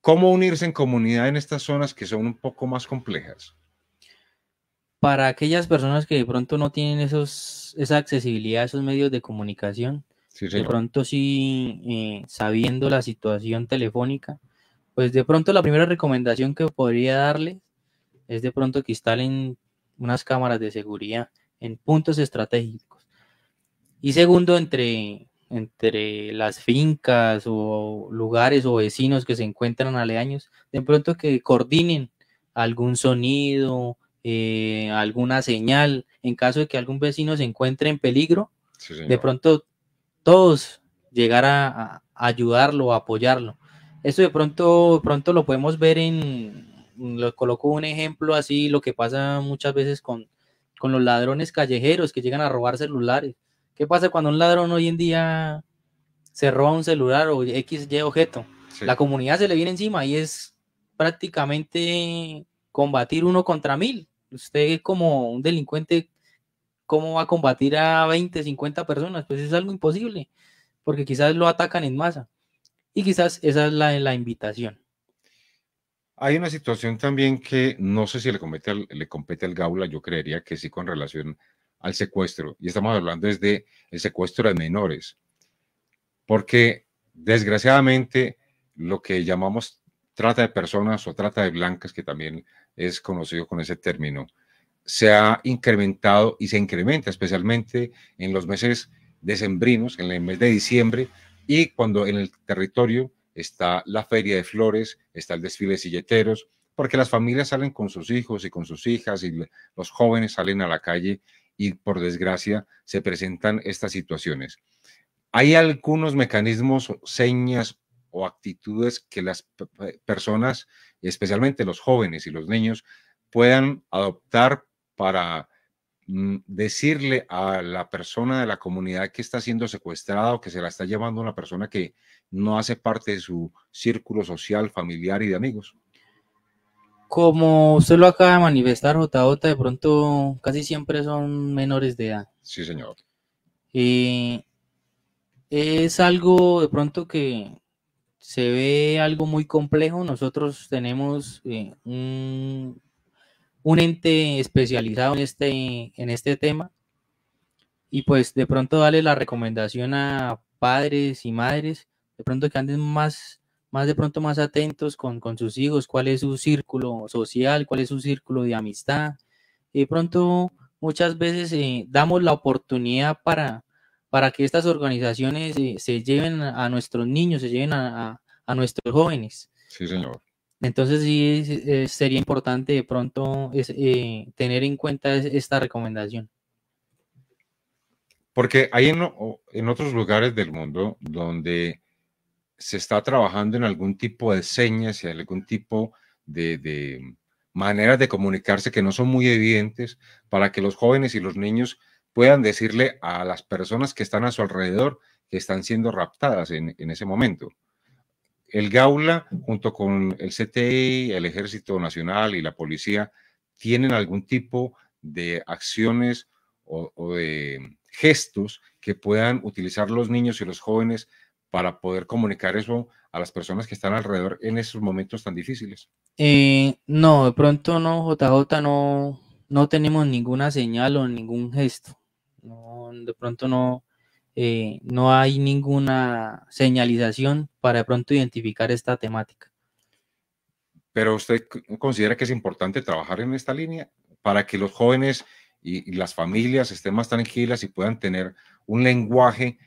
¿Cómo unirse en comunidad en estas zonas que son un poco más complejas? para aquellas personas que de pronto no tienen esos, esa accesibilidad a esos medios de comunicación, de pronto sí, eh, sabiendo la situación telefónica, pues de pronto la primera recomendación que podría darles es de pronto que instalen unas cámaras de seguridad en puntos estratégicos. Y segundo, entre, entre las fincas o lugares o vecinos que se encuentran aledaños, de pronto que coordinen algún sonido, eh, alguna señal, en caso de que algún vecino se encuentre en peligro, de pronto todos llegar a, ayudarlo, a apoyarlo. eso de pronto, pronto lo podemos ver en, lo coloco un ejemplo así, lo que pasa muchas veces con, con los ladrones callejeros que llegan a robar celulares. ¿Qué pasa cuando un ladrón hoy en día se roba un celular o X, Y objeto? La comunidad se le viene encima y es prácticamente combatir uno contra mil. Usted como un delincuente, ¿cómo va a combatir a 20, 50 personas? Pues es algo imposible, porque quizás lo atacan en masa. Y quizás esa es la, la invitación. Hay una situación también que no sé si le, le compete al Gaula, yo creería que sí con relación al secuestro. Y estamos hablando desde el secuestro de menores. Porque desgraciadamente lo que llamamos trata de personas o trata de blancas, que también es conocido con ese término, se ha incrementado y se incrementa especialmente en los meses decembrinos, en el mes de diciembre, y cuando en el territorio está la feria de flores, está el desfile de silleteros, porque las familias salen con sus hijos y con sus hijas y los jóvenes salen a la calle y por desgracia se presentan estas situaciones. Hay algunos mecanismos, señas o actitudes que las personas especialmente los jóvenes y los niños, puedan adoptar para mm, decirle a la persona de la comunidad que está siendo secuestrada o que se la está llevando una persona que no hace parte de su círculo social, familiar y de amigos? Como usted lo acaba de manifestar, Jota, de pronto casi siempre son menores de edad. Sí, señor. Y eh, es algo de pronto que se ve algo muy complejo. Nosotros tenemos eh, un, ente especializado en este, en este tema y pues de pronto darle la recomendación a padres y madres, de pronto que anden más, más de pronto más atentos con, sus hijos, cuál es su círculo social, cuál es su círculo de amistad. Y de pronto muchas veces eh, damos la oportunidad para, para que estas organizaciones eh, se lleven a nuestros niños, se lleven a, nuestros jóvenes. Sí, señor. Entonces sí sería importante de pronto eh, tener en cuenta esta recomendación. Porque hay en, otros lugares del mundo donde se está trabajando en algún tipo de señas y algún tipo de, de maneras de comunicarse que no son muy evidentes para que los jóvenes y los niños puedan decirle a las personas que están a su alrededor que están siendo raptadas en, ese momento. El Gaula, junto con el CTI, el Ejército Nacional y la Policía, tienen algún tipo de acciones o, de gestos que puedan utilizar los niños y los jóvenes para poder comunicar eso a las personas que están alrededor en esos momentos tan difíciles? Eh, no, de pronto no, JJ, no, no tenemos ninguna señal o ningún gesto de pronto eh, no, hay ninguna señalización para de pronto identificar esta temática. Pero usted considera que es importante trabajar en esta línea para que los jóvenes y, las familias estén más tranquilas y puedan tener un lenguaje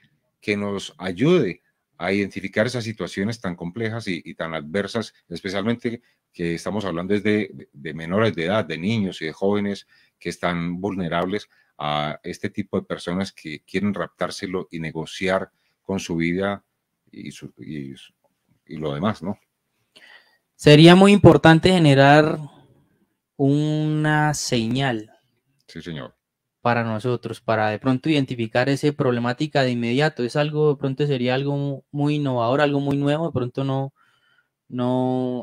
que nos ayude a identificar esas situaciones tan complejas y, tan adversas, especialmente que estamos hablando de menores de edad, de niños y de jóvenes que están vulnerables a este tipo de personas que quieren raptárselo y negociar con su vida y, lo demás, ¿no? Sería muy importante generar una señal. Sí, señor. Para nosotros, para de pronto identificar esa problemática de inmediato. Es algo, de pronto sería algo muy innovador, algo muy nuevo, de pronto no,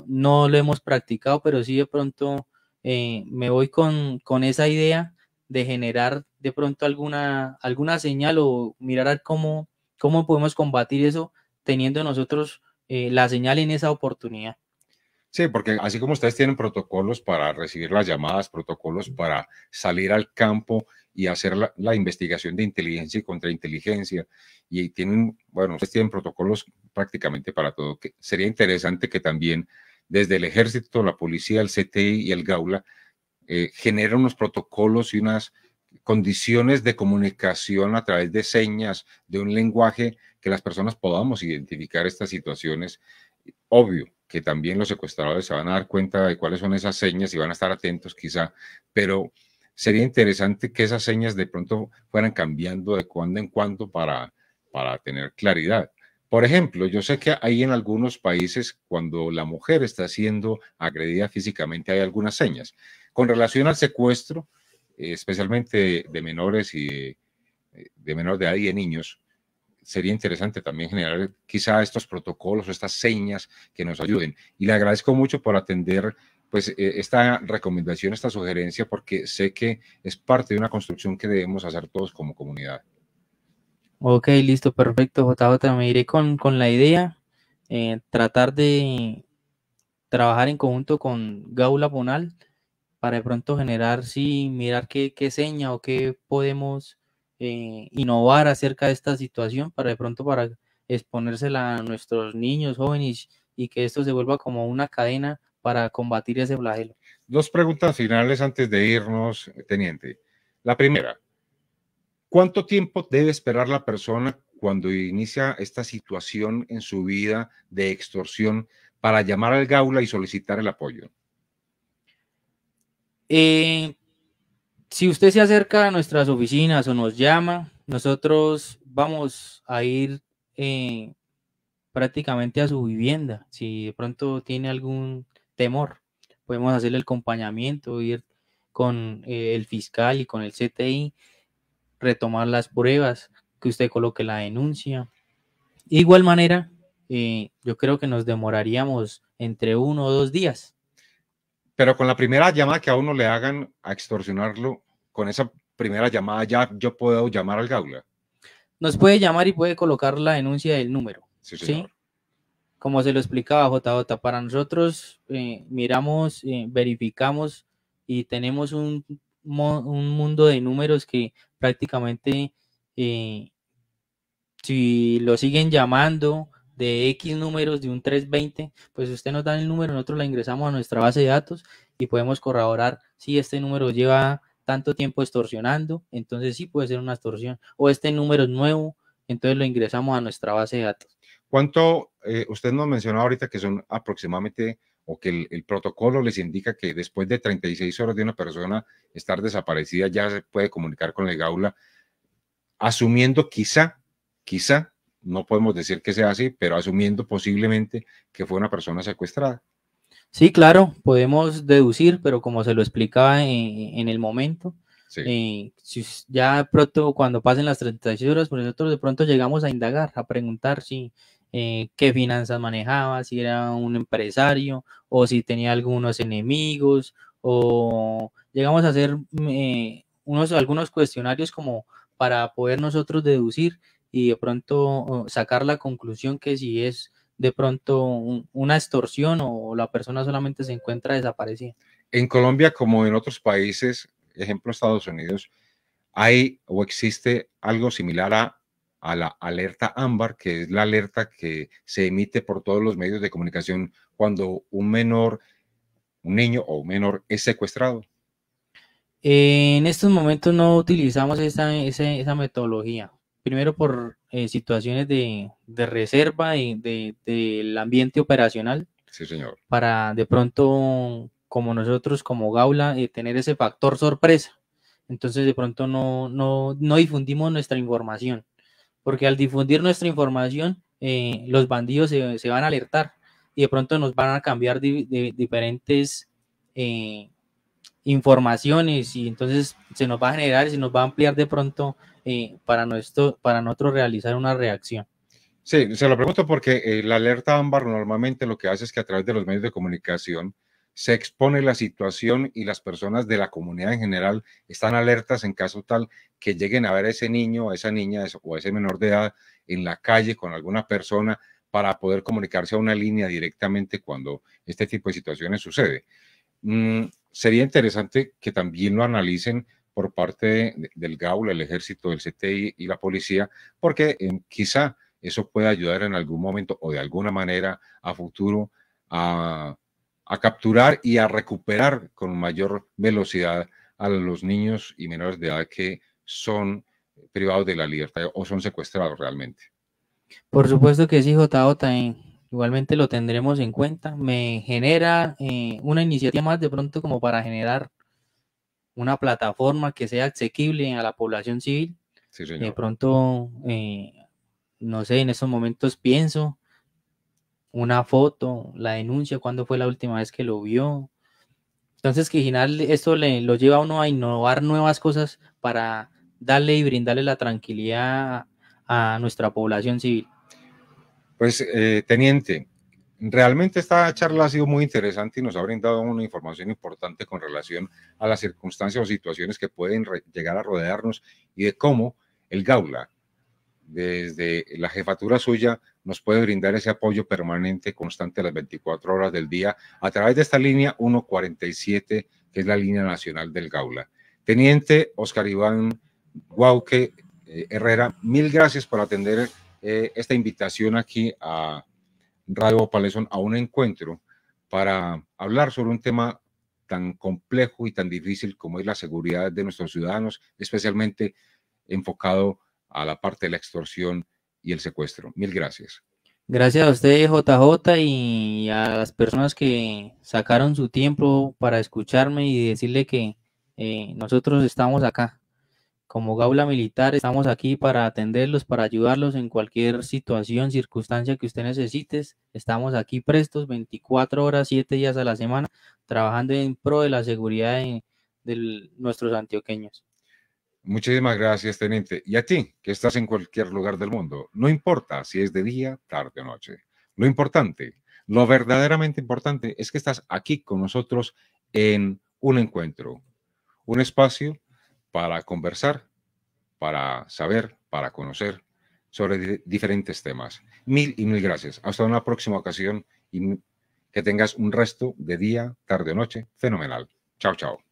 no, lo hemos practicado, pero sí de pronto eh, me voy con, con esa idea de generar de pronto alguna, alguna señal o mirar cómo, cómo podemos combatir eso teniendo nosotros eh, la señal en esa oportunidad. Sí, porque así como ustedes tienen protocolos para recibir las llamadas, protocolos para salir al campo y hacer la, investigación de inteligencia y contrainteligencia, y tienen, bueno, ustedes tienen protocolos prácticamente para todo, sería interesante que también desde el ejército, la policía, el CTI y el GAULA eh, genera unos protocolos y unas condiciones de comunicación a través de señas, de un lenguaje que las personas podamos identificar estas situaciones. Obvio que también los secuestradores se van a dar cuenta de cuáles son esas señas y van a estar atentos quizá, pero sería interesante que esas señas de pronto fueran cambiando de cuando en cuando para, para tener claridad. Por ejemplo, yo sé que hay en algunos países cuando la mujer está siendo agredida físicamente hay algunas señas. Con relación al secuestro, eh, especialmente de, menores y de, eh, menores de edad y de niños, sería interesante también generar quizá estos protocolos o estas señas que nos ayuden. Y le agradezco mucho por atender pues eh, esta recomendación, esta sugerencia, porque sé que es parte de una construcción que debemos hacer todos como comunidad. Ok, listo, perfecto, JJ. Me iré con, con la idea, tratar de trabajar en conjunto con Gaula Bonal para de pronto generar, sí, mirar qué, seña o qué podemos eh, innovar acerca de esta situación para de pronto para exponérsela a nuestros niños, jóvenes y que esto se vuelva como una cadena para combatir ese flagelo. Dos preguntas finales antes de irnos, eh, teniente. La primera, ¿cuánto tiempo debe esperar la persona cuando inicia esta situación en su vida de extorsión para llamar al Gaula y solicitar el apoyo? Eh, si usted se acerca a nuestras oficinas o nos llama, nosotros vamos a ir eh, prácticamente a su vivienda. Si de pronto tiene algún temor, podemos hacerle el acompañamiento, ir con eh, el fiscal y con el CTI, retomar las pruebas, que usted coloque la denuncia. De igual manera, yo creo que nos demoraríamos entre uno o dos días pero con la primera llamada que a uno le hagan a extorsionarlo, con esa primera llamada ya yo puedo llamar al Gaula. Nos puede llamar y puede colocar la denuncia del número. Sí, Como se lo explicaba JJ, para nosotros eh, miramos, eh, verificamos y tenemos un, mundo de números que prácticamente eh, si lo siguen llamando, de X números de un 320, pues usted nos da el número, nosotros la ingresamos a nuestra base de datos y podemos corroborar si este número lleva tanto tiempo extorsionando, entonces sí puede ser una extorsión, o este número es nuevo, entonces lo ingresamos a nuestra base de datos. ¿Cuánto, eh, usted nos mencionó ahorita que son aproximadamente o que el, protocolo les indica que después de 36 horas de una persona estar desaparecida ya se puede comunicar con la gaula, asumiendo quizá, quizá no podemos decir que sea así, pero asumiendo posiblemente que fue una persona secuestrada. Sí, claro, podemos deducir, pero como se lo explicaba en, el momento, eh, ya pronto cuando pasen las 36 horas, pues nosotros de pronto llegamos a indagar, a preguntar si eh, qué finanzas manejaba, si era un empresario o si tenía algunos enemigos o llegamos a hacer mm, eh, unos, algunos cuestionarios como para poder nosotros deducir y de pronto sacar la conclusión que si es de pronto una extorsión o la persona solamente se encuentra desaparecida. En Colombia, como en otros países, ejemplo Estados Unidos, hay o existe algo similar a, la alerta ámbar, que es la alerta que se emite por todos los medios de comunicación cuando un menor, un niño o un menor es secuestrado. En estos momentos no utilizamos esa, esa metodología primero por eh, situaciones de, de reserva del de, ambiente operacional. Sí, señor. Para de pronto, como nosotros, como Gaula, eh, tener ese factor sorpresa. Entonces, de pronto no, difundimos nuestra información, porque al difundir nuestra información, eh, los bandidos se, van a alertar y de pronto nos van a cambiar diferentes informaciones y entonces se nos va a generar y se nos va a ampliar de pronto para, nuestro, para nosotros realizar una reacción? Sí, se lo pregunto porque eh, la alerta ámbar normalmente lo que hace es que a través de los medios de comunicación se expone la situación y las personas de la comunidad en general están alertas en caso tal que lleguen a ver a ese niño, a esa niña o a ese menor de edad en la calle con alguna persona para poder comunicarse a una línea directamente cuando este tipo de situaciones sucede. Mm, sería interesante que también lo analicen por parte del GAUL, el ejército, el CTI y la policía, porque em, quizá eso pueda ayudar en algún momento o de alguna manera a futuro a, capturar y a recuperar con mayor velocidad a los niños y menores de edad que son privados de la libertad o son secuestrados realmente. Por supuesto que sí, Jota igualmente lo tendremos en cuenta. Me genera eh, una iniciativa más de pronto como para generar una plataforma que sea asequible a la población civil. de pronto, eh, no sé, en esos momentos pienso una foto, la denuncia, cuándo fue la última vez que lo vio. Entonces, que al final esto le, lo lleva a uno a innovar nuevas cosas para darle y brindarle la tranquilidad a nuestra población civil. Pues, eh, teniente, Realmente esta charla ha sido muy interesante y nos ha brindado una información importante con relación a las circunstancias o situaciones que pueden llegar a rodearnos y de cómo el Gaula, desde la jefatura suya, nos puede brindar ese apoyo permanente, constante a las 24 horas del día, a través de esta línea 147, que es la línea nacional del Gaula. Teniente Oscar Iván Guauque eh, Herrera, mil gracias por atender eh, esta invitación aquí a Radio Palesón a un encuentro para hablar sobre un tema tan complejo y tan difícil como es la seguridad de nuestros ciudadanos, especialmente enfocado a la parte de la extorsión y el secuestro. Mil gracias. Gracias a usted, JJ, y a las personas que sacaron su tiempo para escucharme y decirle que eh, nosotros estamos acá. Como Gaula Militar estamos aquí para atenderlos, para ayudarlos en cualquier situación, circunstancia que usted necesite. Estamos aquí prestos 24 horas, 7 días a la semana, trabajando en pro de la seguridad de, nuestros antioqueños. Muchísimas gracias, teniente. Y a ti, que estás en cualquier lugar del mundo, no importa si es de día, tarde o noche. Lo importante, lo verdaderamente importante es que estás aquí con nosotros en un encuentro, un espacio para conversar, para saber, para conocer sobre diferentes temas. Mil y mil gracias. Hasta una próxima ocasión y que tengas un resto de día, tarde o noche fenomenal. Chao, chao.